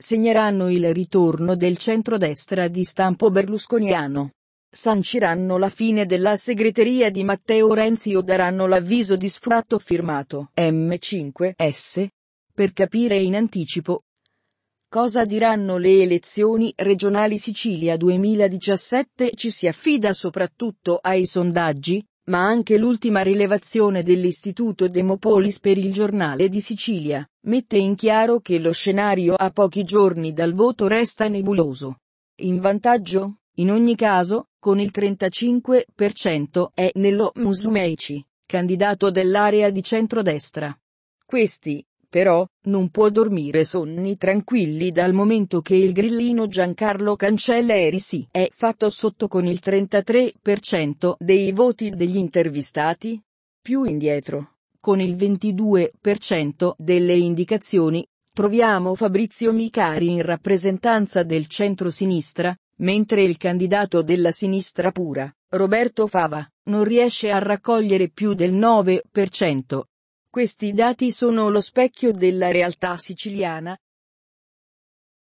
segneranno il ritorno del centrodestra di stampo berlusconiano. Sanciranno la fine della segreteria di Matteo Renzi o daranno l'avviso di sfratto firmato M5S? Per capire in anticipo cosa diranno le elezioni regionali Sicilia 2017 ci si affida soprattutto ai sondaggi, ma anche l'ultima rilevazione dell'Istituto Demopolis per il giornale di Sicilia, mette in chiaro che lo scenario a pochi giorni dal voto resta nebuloso. In vantaggio, in ogni caso, con il 35% è Nello Musumeci, candidato dell'area di centrodestra. Questi, però, non può dormire sonni tranquilli dal momento che il grillino Giancarlo Cancelleri si è fatto sotto con il 33% dei voti degli intervistati. Più indietro, con il 22% delle indicazioni, troviamo Fabrizio Micari in rappresentanza del centro-sinistra, mentre il candidato della sinistra pura, Roberto Fava, non riesce a raccogliere più del 9%, questi dati sono lo specchio della realtà siciliana,